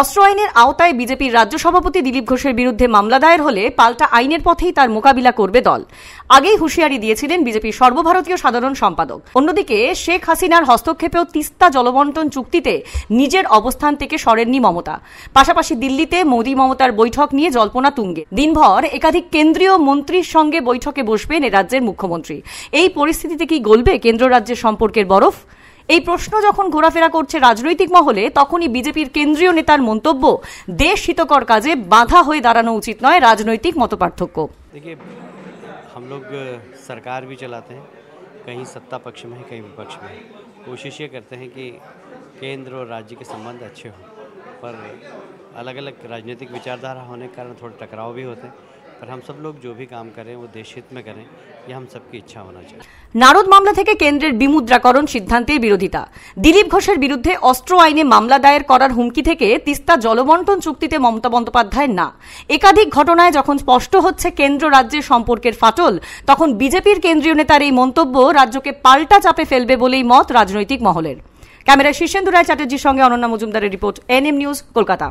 অস্ত্র আইনের আওতায় বিজেপির রাজ্য সভাপতি দিলীপ ঘোষের বিরুদ্ধে মামলা দায়ের হলে পাল্টা আইনের পথেই তার মোকাবিলা করবে দল আগেই হুঁশিয়ারি দিয়েছিলেন বিজেপির সর্বভারতীয় সাধারণ সম্পাদক অন্যদিকে শেখ হাসিনার হস্তক্ষেপেও তিস্তা জলবন্টন চুক্তিতে নিজের অবস্থান থেকে সরেননি মমতা পাশাপাশি দিল্লিতে মোদী মমতার বৈঠক নিয়ে জল্পনা তুঙ্গে দিনভর একাধিক কেন্দ্রীয় মন্ত্রীর সঙ্গে বৈঠকে বসবেন রাজ্যের মুখ্যমন্ত্রী এই পরিস্থিতিতে কি গলবে কেন্দ্র রাজ্যের সম্পর্কের বরফ এই প্রশ্ন যখন ঘোরাফেরা করছে রাজনৈতিক মহলে তখনই বিজেপির কেন্দ্রীয় নেতার মন্তব্য দেশ হিতকর কাজে বাধা হয়ে দাঁড়ানো উচিত নয় রাজনৈতিক মতপার্থক্য देखिए हम लोग सरकार भी चलाते हैं कहीं सत्ता पक्ष में है कहीं विपक्ष में है कोशिश ये करते हैं कि केंद्र और राज्य के संबंध अच्छे हों पर अलग अलग राजनीतिक विचारधारा होने के कारण थोड़े टकराव भी होते हैं নারদ মামলা থেকে কেন্দ্রের বিমুদ্রাকরণ সিদ্ধান্তের বিরোধিতা দিলীপ ঘোষের বিরুদ্ধে অস্ত্র আইনে মামলা দায়ের করার হুমকি থেকে তিস্তা জলবন্টন চুক্তিতে মমতা বন্দ্যোপাধ্যায় না একাধিক ঘটনায় যখন স্পষ্ট হচ্ছে কেন্দ্র রাজ্যের সম্পর্কের ফাটল তখন বিজেপির কেন্দ্রীয় নেতার এই মন্তব্য রাজ্যকে পাল্টা চাপে ফেলবে বলেই মত রাজনৈতিক মহলের ক্যামেরা শীর্ষেন্দু রায় চ্যাটার্জির সঙ্গে অনন্যা মজুমদারের রিপোর্ট এনএম নিউজ কলকাতা